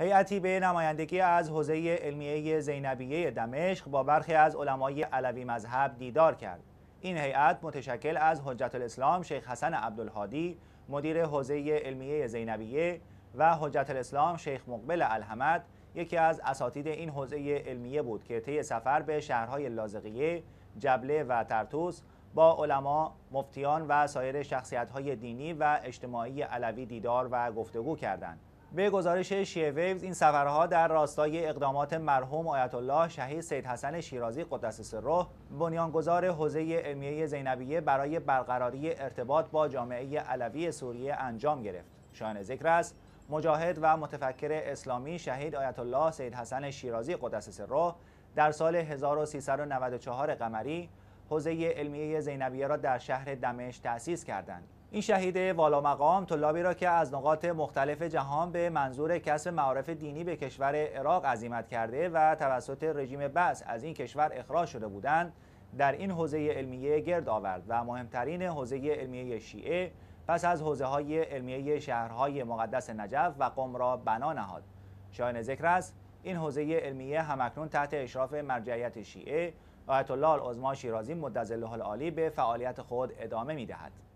هیئتی به نمایندگی از حوزه علمیه زینبیه دمشق با برخی از علمای علوی مذهب دیدار کرد. این هیئت متشکل از حجت الاسلام شیخ حسن عبدالهادی مدیر حوزه علمیه زینبیه و حجت الاسلام شیخ مقبل الحمد یکی از اساتید این حوزه علمیه بود که طی سفر به شهرهای لازقیه، جبله و ترتوس با علما، مفتیان و سایر شخصیت‌های دینی و اجتماعی علوی دیدار و گفتگو کردند. به گزارش شیعه ویوز این سفرها در راستای اقدامات مرحوم آیت الله شهید سید حسن شیرازی قدس سره بنیانگذار حوزه علمیه زینبیه برای برقراری ارتباط با جامعه علوی سوریه انجام گرفت شایان ذکر است مجاهد و متفکر اسلامی شهید آیت الله سید حسن شیرازی قدس سره در سال 1394 قمری حوزه علمیه زینبیه را در شهر دمشق تأسیس کردند این شهید والا مقام طلابی را که از نقاط مختلف جهان به منظور کسب معارف دینی به کشور عراق عزیمت کرده و توسط رژیم بس از این کشور اخراج شده بودند در این حوزه علمیه گرد آورد و مهمترین حوزه علمیه شیعه پس از حوزه های علمیه شهرهای مقدس نجف و قم را بنا نهاد شاین ذکر است این حوزه علمیه همکنون تحت اشراف مرجعیت شیعه آیت الله العظما شیرازی مدظله العالی به فعالیت خود ادامه میدهد